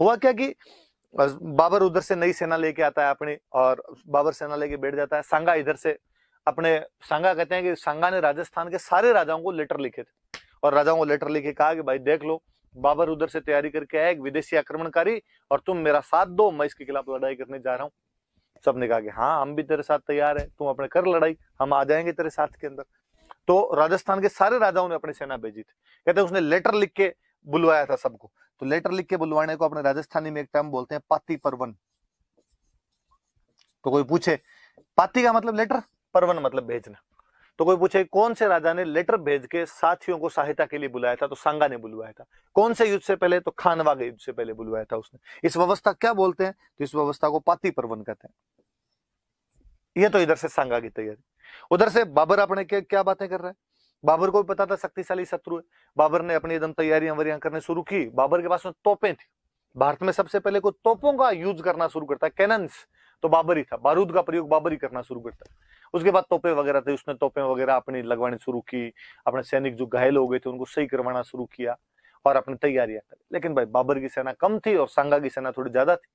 हुआ क्या कि बाबर उधर से नई सेना लेके आता है अपनी और बाबर सेना लेके बैठ जाता है सांगा इधर से अपने सांगा कहते हैं कि सांगा ने राजस्थान के सारे राजाओं को लेटर लिखे थे और राजाओं को लेटर लिखे कहा कि भाई देख लो बाबर उधर से तैयारी करके आया एक विदेशी आक्रमणकारी और तुम मेरा साथ दो मैं इसके खिलाफ लड़ाई करने जा रहा हूँ सबने कहा कि हाँ हम भी तेरे साथ तैयार है तुम अपने कर लड़ाई हम आ जाएंगे तेरे साथ के अंदर तो राजस्थान के सारे राजाओं ने अपनी सेना भेजी थी कहते हैं उसने लेटर लिख के बुलवाया था सबको तो लेटर लिख के बुलवाने को अपने राजस्थानी में एक टर्म बोलते हैं पाती परवन तो कोई पूछे पाती का मतलब लेटर परवन मतलब भेजना तो कोई पूछे कौन से राजा ने लेटर भेज के साथियों को सहायता के लिए बुलाया था तो सांगा ने बुलवाया था कौन से युद्ध से पहले तो खानवा के युद्ध से पहले बुलवाया था उसने इस व्यवस्था क्या बोलते हैं तो इस व्यवस्था को पाती परवन कहते हैं यह तो इधर से सांगा की तैयारी उधर से बाबर अपने क्या बातें कर रहे हैं बाबर को भी पता था शक्तिशाली शत्रु है बाबर ने अपनी एकदम तैयारियां वरियां करने शुरू की बाबर के पास में तोपें थी भारत में सबसे पहले को तोपों का यूज करना शुरू करता है कैनन्स तो बाबर ही था बारूद का प्रयोग बाबर ही करना शुरू करता है उसके बाद तोपे वगैरह थे उसने तोपे वगैरह अपनी लगवानी शुरू की अपने सैनिक जो घायल हो गए थे उनको सही करवाना शुरू किया और अपनी तैयारियां करी लेकिन भाई बाबर की सेना कम थी और सांगा की सेना थोड़ी ज्यादा थी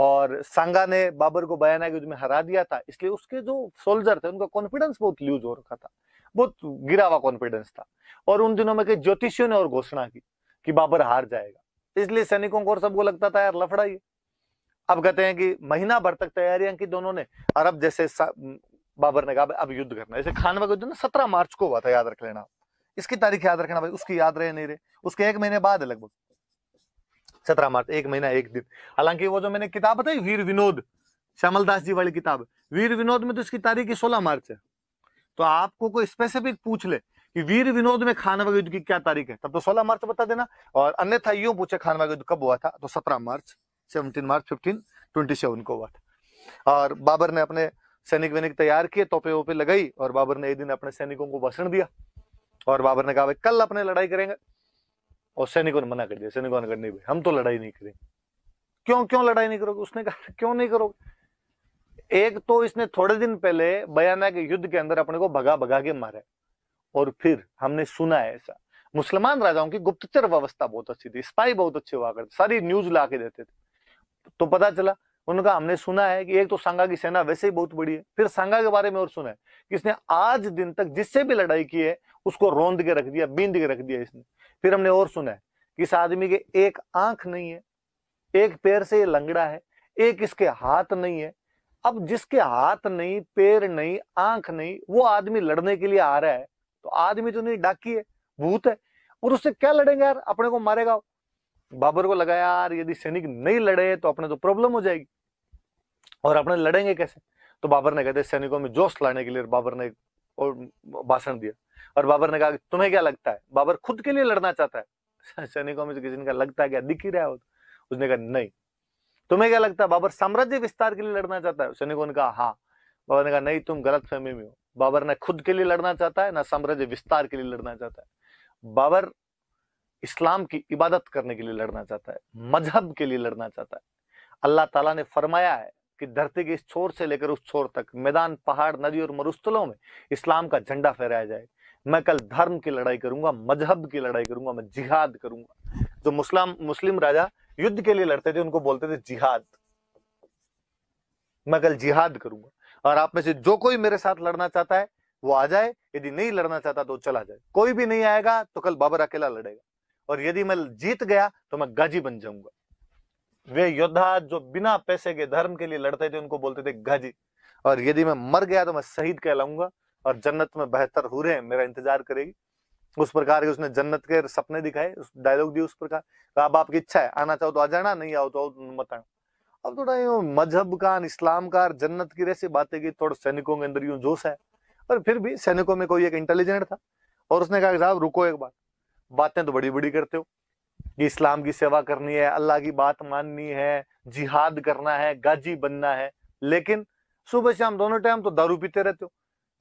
और सांगा ने बाबर को बयाना के में हरा दिया था इसलिए उसके जो सोल्जर थे उनका कॉन्फिडेंस बहुत लूज हो रखा था बहुत गिरा हुआ कॉन्फिडेंस था और उन दिनों में कई ज्योतिषियों ने और घोषणा की कि बाबर हार जाएगा इसलिए सैनिकों को और सबको लगता था यार लफड़ा ही अब कहते हैं कि महीना भर तक तैयारियां की दोनों ने और अब जैसे बाबर ने कहा अब युद्ध करना जैसे खानवा का युद्ध ना सत्रह मार्च को हुआ था याद रख लेना इसकी तारीख याद रखना भाई उसकी याद रहे नहीं रहे उसके एक महीने बाद है लगभग सत्रह मार्च एक महीना एक दिन हालांकि वो जो मैंने किताब बताई वीर विनोद श्यामल दास जी वाली किताब वीर विनोद में तो इसकी तारीख सोलह मार्च है तो आपको कोई स्पेसिफिक पूछ ले कि वीर विनोद में खानवा युद्ध की क्या तारीख है तब तो 16 मार्च बता देना और अन्यथा यूं पूछे खानवा युद्ध कब हुआ था तो 17 मार्च 17 मार्च 15 27 को हुआ था और बाबर ने अपने सैनिक वैनिक तैयार किए तोपे वोपे लगाई और बाबर ने एक दिन अपने सैनिकों को भाषण दिया और बाबर ने कहा भाई कल अपने लड़ाई करेंगे और सैनिकों ने मना कर दिया सैनिकों ने कर नहीं भाई हम तो लड़ाई नहीं करेंगे क्यों क्यों लड़ाई नहीं करोगे उसने कहा क्यों नहीं करोगे एक तो इसने थोड़े दिन पहले बयाना के युद्ध के अंदर अपने को भगा भगा के मारे और फिर हमने सुना है ऐसा मुसलमान राजाओं की गुप्तचर व्यवस्था बहुत अच्छी थी स्पाई बहुत अच्छे हुआ करते सारी न्यूज ला के देते थे तो पता चला उनका हमने सुना है कि एक तो सांगा की सेना वैसे ही बहुत बड़ी है फिर सांगा के बारे में और सुना है कि इसने आज दिन तक जिससे भी लड़ाई की है उसको रोंद के रख दिया बींद के रख दिया इसने फिर हमने और सुना है कि इस आदमी के एक आंख नहीं है एक पैर से ये लंगड़ा है एक इसके हाथ नहीं है अब जिसके हाथ नहीं पैर नहीं आंख नहीं वो आदमी लड़ने के लिए आ रहा है तो आदमी तो नहीं डाकी है भूत है और उससे क्या लड़ेंगे यार अपने को मारेगा बाबर को लगा यार यदि सैनिक नहीं लड़े तो अपने तो प्रॉब्लम हो जाएगी और अपने लड़ेंगे कैसे तो बाबर ने कहते सैनिकों में जोश लाने के लिए बाबर ने और भाषण दिया और बाबर ने कहा तुम्हें क्या लगता है बाबर खुद के लिए लड़ना चाहता है सैनिकों में से किसी ने कहा लगता है क्या दिख ही रहा है तो। उसने कहा नहीं तुम्हें क्या लगता है बाबर साम्राज्य विस्तार के लिए लड़ना चाहता है सैनिकों ने कहा हाँ बाबर ने कहा नहीं तुम गलत फहमी में हो बाबर ना खुद के लिए लड़ना चाहता है ना साम्राज्य विस्तार के लिए लड़ना चाहता है बाबर इस्लाम की इबादत करने के लिए लड़ना चाहता है मजहब के लिए लड़ना चाहता है अल्लाह ताला ने फरमाया है कि धरती के इस छोर से लेकर उस छोर तक मैदान पहाड़ नदी और मरुस्थलों में इस्लाम का झंडा फहराया जाए मैं कल धर्म की लड़ाई करूंगा मजहब की लड़ाई करूंगा मैं जिहाद करूंगा जो तो मुस्लिम मुस्लिम राजा युद्ध के लिए लड़ते थे उनको बोलते थे जिहाद मैं कल जिहाद करूंगा और आप में से जो कोई मेरे साथ लड़ना चाहता है वो आ जाए यदि नहीं लड़ना चाहता तो चला जाए कोई भी नहीं आएगा तो कल बाबर अकेला लड़ेगा और यदि मैं जीत गया तो मैं गाजी बन जाऊंगा वे योद्धा जो बिना पैसे के धर्म के लिए लड़ते थे उनको बोलते थे गाजी और यदि मैं मर गया तो मैं शहीद कहलाऊंगा और जन्नत में बेहतर हुरे मेरा इंतजार करेगी उस प्रकार के उसने जन्नत के सपने दिखाए उस डायलॉग दिए उस प्रकार तो अब आपकी इच्छा है आना चाहो तो आ जाना नहीं आओ तो मत आना अब थोड़ा यूँ मजहब का इस्लाम का जन्नत की जैसी बातें की थोड़ा सैनिकों के अंदर यूँ जोश है और फिर भी सैनिकों में कोई एक इंटेलिजेंट था और उसने कहा साहब रुको एक बात बातें तो बड़ी बड़ी करते हो कि इस्लाम की सेवा करनी है अल्लाह की बात माननी है जिहाद करना है गाजी बनना है लेकिन सुबह शाम दोनों टाइम तो दारू पीते रहते हो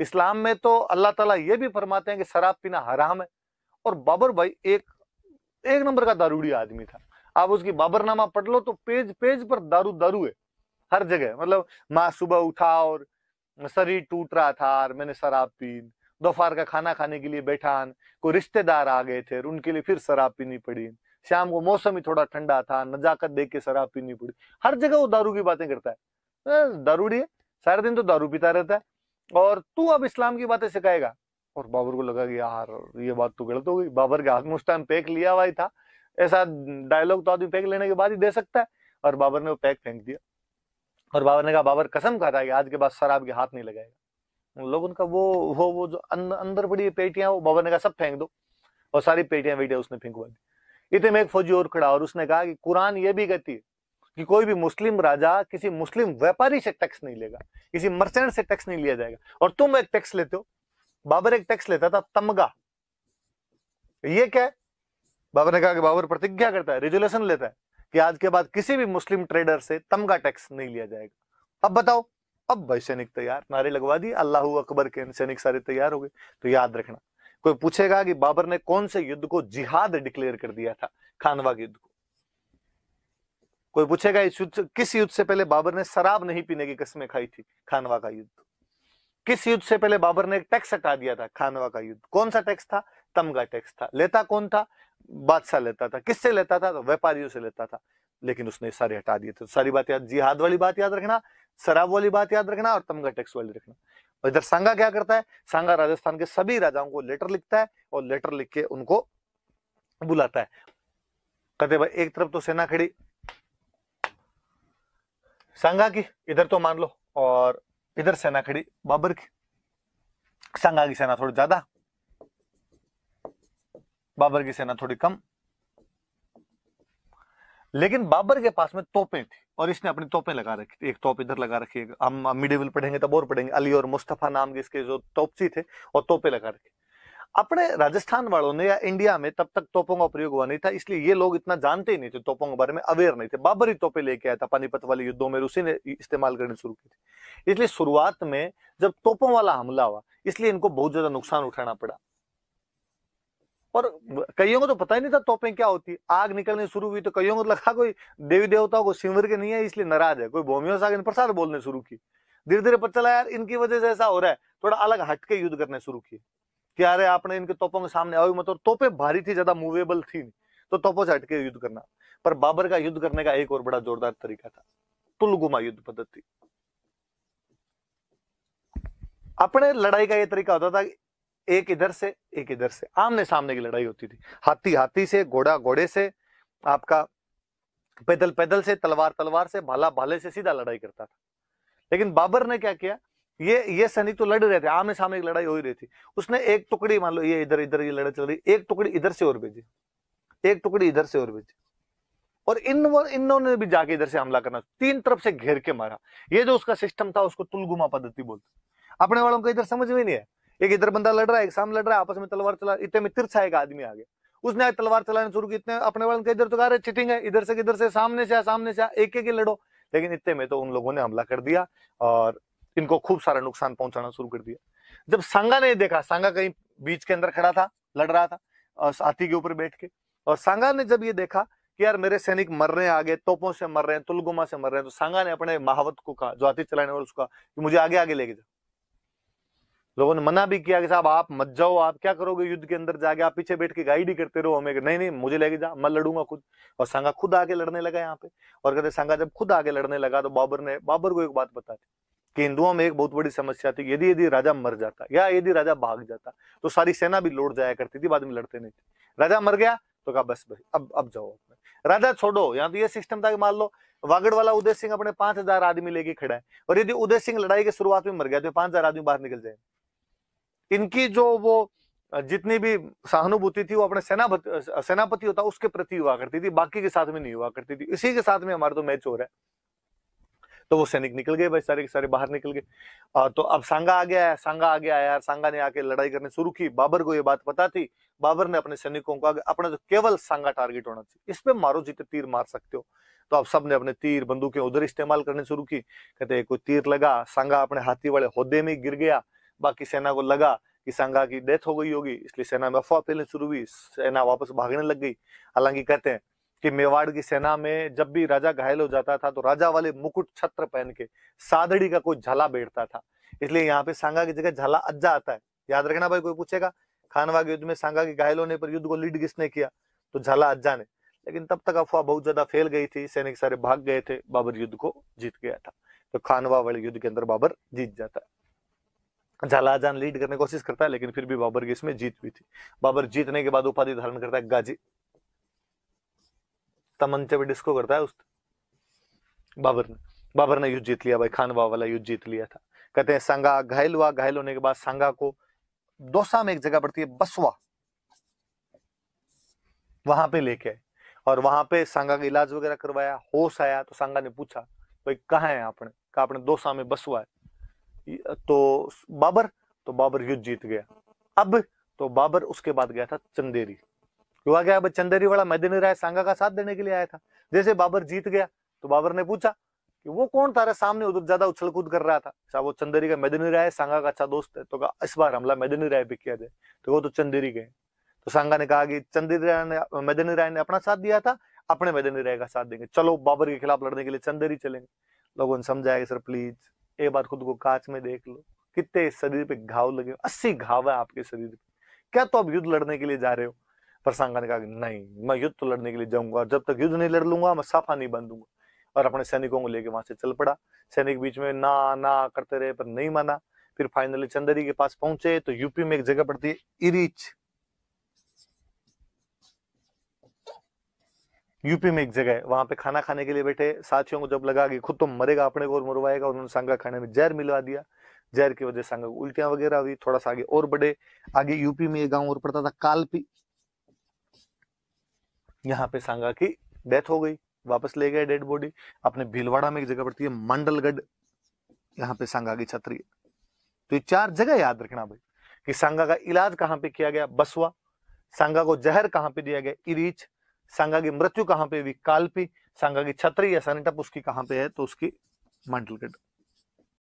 इस्लाम में तो अल्लाह ताला ये भी फरमाते हैं कि शराब पीना हराम है और बाबर भाई एक एक नंबर का दारूड़ी आदमी था आप उसकी बाबरनामा पढ़ लो तो पेज पेज पर दारू दारू है हर जगह मतलब माँ सुबह उठा और शरीर टूट रहा था और मैंने शराब पी दोपहर का खाना खाने के लिए बैठा कोई रिश्तेदार आ गए थे उनके लिए फिर शराब पीनी पड़ी शाम को मौसम ही थोड़ा ठंडा था नजाकत देख के शराब पीनी पड़ी हर जगह वो दारू की बातें करता है दारूड़ी है सारे दिन तो दारू पीता रहता है और तू अब इस्लाम की बातें सिखाएगा और बाबर को लगा कि यार ये बात तो गलत हो गई बाबर के हाथ में उस टाइम पैक लिया हुआ था ऐसा डायलॉग तो आदमी पैक लेने के बाद ही दे सकता है और बाबर ने वो पैक फेंक दिया और बाबर ने कहा बाबर कसम खा था कि आज के बाद सर आपके हाथ नहीं लगाएगा लोग का वो वो वो जो अं, अंदर पड़ी पेटियां वो बाबर ने कहा सब फेंक दो और सारी पेटियां वेटियां उसने फेंकवा दी इतने में एक फौजी और खड़ा और उसने कहा कि कुरान ये भी कहती है कि कोई भी मुस्लिम राजा किसी मुस्लिम व्यापारी से टैक्स नहीं लेगा किसी मर्चेंट से टैक्स नहीं लिया जाएगा और तुम एक टैक्स लेते हो बाबर एक टैक्स लेता था तमगा ये क्या है बाबर ने कहा कि बाबर प्रतिज्ञा करता है रेजुलेशन लेता है कि आज के बाद किसी भी मुस्लिम ट्रेडर से तमगा टैक्स नहीं लिया जाएगा अब बताओ अब भाई सैनिक तैयार नारे लगवा दिए अल्लाह अकबर के सैनिक सारे तैयार हो गए तो याद रखना कोई पूछेगा कि बाबर ने कौन से युद्ध को जिहाद डिक्लेयर कर दिया था खानवा के युद्ध को कोई पूछेगा इस युद्ध किस युद्ध से पहले बाबर ने शराब नहीं पीने की कस्में खाई थी खानवा का युद्ध किस युद्ध से पहले बाबर ने एक टैक्स हटा दिया था खानवा का युद्ध कौन सा टैक्स था तमगा टैक्स था लेता कौन था बादशाह लेता था किससे लेता था तो व्यापारियों से लेता था लेकिन उसने सारे हटा दिए थे तो सारी बात याद जिहाद वाली बात याद रखना शराब वाली बात याद रखना और तमगा टैक्स वाली रखना और इधर सांगा क्या करता है सांगा राजस्थान के सभी राजाओं को लेटर लिखता है और लेटर लिख के उनको बुलाता है कहते भाई एक तरफ तो सेना खड़ी संगा की इधर तो मान लो और इधर सेना खड़ी बाबर की संगा की सेना थोड़ी ज्यादा बाबर की सेना थोड़ी कम लेकिन बाबर के पास में तोपें थी और इसने अपनी तोपें लगा रखी थी एक तोप इधर लगा रखी है हम मिडिवल पढ़ेंगे तब और पढ़ेंगे अली और मुस्तफा नाम के इसके जो तोपसी थे और तोपें लगा रखी अपने राजस्थान वालों ने या इंडिया में तब तक तोपों का प्रयोग हुआ नहीं था इसलिए ये लोग इतना जानते ही नहीं थे तोपों के बारे में अवेयर नहीं थे बाबरी तोपे लेके आया था पानीपत वाले युद्धों में रूसी ने इस्तेमाल करने शुरू की थी इसलिए शुरुआत में जब तोपों वाला हमला हुआ इसलिए इनको बहुत ज्यादा नुकसान उठाना पड़ा और कईयों को तो पता ही नहीं था तोपें क्या होती आग निकलनी शुरू हुई तो कईयों को लगा कोई देवी देवताओं को सिमर के नहीं है इसलिए नाराज है कोई भूमियों से प्रसाद बोलने शुरू की धीरे धीरे पता चला यार इनकी वजह से ऐसा हो रहा है थोड़ा अलग हटके युद्ध करने शुरू किए ત્યારે आपने इनके तोपों के सामने आओ मतलब तोपे भारी थी ज्यादा मूवेबल थी नहीं तो तोपों से हटके युद्ध करना पर बाबर का युद्ध करने का एक और बड़ा जोरदार तरीका था तुलगुमा युद्ध पद्धति अपने लड़ाई का ये तरीका होता था एक इधर से एक इधर से आमने सामने की लड़ाई होती थी हाथी हाथी से घोड़ा घोड़े से आपका पैदल पैदल से तलवार तलवार से भाला भाले से सीधा लड़ाई करता था लेकिन बाबर ने क्या किया ये ये सैनिक तो लड़ रहे थे आमने सामने की लड़ाई हो ही रही थी उसने एक टुकड़ी मान लो ये इधर इधर ये लड़ाई चल रही एक टुकड़ी इधर से और भेजी एक टुकड़ी इधर से और भेजी और इन इन्होंने भी जाके इधर से हमला करना तीन तरफ से घेर के मारा ये जो उसका सिस्टम था उसको तुलगुमा पद्धति बोलते अपने वालों को इधर समझ में नहीं है एक इधर बंदा लड़ रहा है एक सामने लड़ रहा है आपस में तलवार चला इतने में तिरछा एक आदमी आ गया उसने आज तलवार चलाने शुरू की इतने अपने वालों के इधर तो कह रहे चिटिंग है इधर से इधर से सामने से सामने से एक एक लड़ो लेकिन इतने में तो उन लोगों ने हमला कर दिया और इनको खूब सारा नुकसान पहुंचाना शुरू कर दिया जब सांगा ने देखा सांगा कहीं बीच के अंदर खड़ा था लड़ रहा था और हाथी के ऊपर बैठ के और सांगा ने जब ये देखा कि यार मेरे सैनिक मर रहे हैं आगे तोपों से मर रहे हैं तुलगुमा से मर रहे हैं तो सांगा ने अपने महावत को कहा जो हाथी चलाने वाले उसका कि मुझे आगे आगे लेके जाओ लोगों ने मना भी किया कि साहब आप मत जाओ आप क्या करोगे युद्ध के अंदर जाके आप पीछे बैठ के गाइड ही करते रहो हमें नहीं नहीं मुझे लेके जा मैं लड़ूंगा खुद और सांगा खुद आगे लड़ने लगा यहाँ पे और कहते सांगा जब खुद आगे लड़ने लगा तो बाबर ने बाबर को एक बात बता दी कि हिंदुओं में एक बहुत बड़ी समस्या थी यदि यदि राजा मर जाता या यदि राजा भाग जाता तो सारी सेना भी लौट जाया करती थी बाद में लड़ते नहीं थे राजा मर गया तो कहा बस बस अब अब जाओ अपने राजा छोड़ो यहाँ तो ये सिस्टम था कि मान लो वागड़ वाला उदय सिंह अपने पांच हजार आदमी लेके खड़ा है और यदि उदय सिंह लड़ाई की शुरुआत में मर गया तो पांच हजार आदमी बाहर निकल जाए इनकी जो वो जितनी भी सहानुभूति थी वो अपने सेनापति सेनापति होता उसके प्रति हुआ करती थी बाकी के साथ में नहीं हुआ करती थी इसी के साथ में हमारा तो मैच हो रहा है तो वो सैनिक निकल गए भाई सारे के सारे बाहर निकल गए और तो अब सांगा आ गया है सांगा आ गया है यार सांगा ने आके लड़ाई करने शुरू की बाबर को ये बात पता थी बाबर ने अपने सैनिकों को आगे अपना जो केवल सांगा टारगेट होना चाहिए इस पर मारो जितने तीर मार सकते हो तो अब सब ने अपने तीर बंदूकें उधर इस्तेमाल करने शुरू की कहते कोई तीर लगा सांगा अपने हाथी वाले होदे में गिर गया बाकी सेना को लगा कि सांगा की डेथ हो गई होगी इसलिए सेना में अफवाह फैलने शुरू हुई सेना वापस भागने लग गई हालांकि कहते हैं कि मेवाड़ की सेना में जब भी राजा घायल हो जाता था तो राजा वाले मुकुट छत्र पहन के सादड़ी का कोई झला बैठता था इसलिए यहाँ पे सांगा की जगह झला अज्जा आता है याद रखना भाई कोई पूछेगा खानवा के युद्ध में सांगा के घायल होने पर युद्ध को लीड किसने किया तो झला अज्जा ने लेकिन तब तक अफवाह बहुत ज्यादा फैल गई थी सैनिक सारे भाग गए थे बाबर युद्ध को जीत गया था तो खानवा वाले युद्ध के अंदर बाबर जीत जाता है झालाजान लीड करने की कोशिश करता है लेकिन फिर भी बाबर की इसमें जीत हुई थी बाबर जीतने के बाद उपाधि धारण करता है गाजी तमंचा पे डिस्को करता है उस बाबर ने बाबर ने युद्ध जीत लिया भाई खानवा वाला युद्ध जीत लिया था कहते हैं सांगा घायल हुआ घायल होने के बाद सांगा को दोसा में एक जगह पड़ती है बसवा वहां पे लेके आए और वहां पे सांगा का इलाज वगैरह करवाया होश आया तो सांगा ने पूछा भाई कहा है आपने कहा आपने दोसा में बसवा है तो बाबर तो बाबर युद्ध जीत गया अब तो बाबर उसके बाद गया था चंदेरी युवा गया चंदेरी वाला मैदानी राय सांगा का साथ देने के लिए आया था जैसे बाबर जीत गया तो बाबर ने पूछा कि वो कौन था सामने उधर ज्यादा उछल कूद कर रहा था शाह अच्छा, वो चंदेरी का मैदानी राय सांगा का अच्छा दोस्त है तो कहा इस बार हमला मैदानी राय भी किया जाए तो वो तो चंदेरी गए तो सांगा ने कहा कि चंदेरी राय ने मैदानी राय ने अपना साथ दिया था अपने मैदानी राय का साथ देंगे चलो बाबर के खिलाफ लड़ने के लिए चंदेरी चलेंगे लोगों ने समझाया सर प्लीज एक बार खुद को कांच में देख लो कितने शरीर पे घाव लगे अस्सी घाव है आपके शरीर पे क्या तो आप युद्ध लड़ने के लिए जा रहे हो प्रसांगा ने कहा कि नहीं मैं युद्ध तो लड़ने के लिए जाऊंगा जब तक युद्ध नहीं लड़ लूंगा मैं साफा नहीं बांधूंगा और अपने सैनिकों को लेकर वहां से चल पड़ा सैनिक बीच में ना ना करते रहे पर नहीं माना फिर फाइनली चंदरी के पास पहुंचे तो यूपी में एक जगह पड़ती है इरीच यूपी में एक जगह है वहां पे खाना खाने के लिए बैठे साथियों को जब लगा कि खुद तो मरेगा अपने को और मरवाएगा उन्होंने सांगा खाने में जहर मिलवा दिया जहर की वजह से सांगा को उल्टियां वगैरह हुई थोड़ा सा आगे और बढ़े आगे यूपी में एक गांव और पड़ता था कालपी यहाँ पे सांगा की डेथ हो गई वापस ले गए डेड बॉडी अपने भीलवाड़ा में एक जगह पड़ती है मंडलगढ़ यहाँ पे सांगा की छतरी तो ये चार जगह याद रखना भाई कि सांगा का इलाज कहाँ पे किया गया बसवा सांगा को जहर कहाँ पे दिया गया इरीच सांगा की मृत्यु कहाँ पे हुई कालपी सांगा की छतरी या सनेटअप उसकी कहाँ पे है तो उसकी मंडलगढ़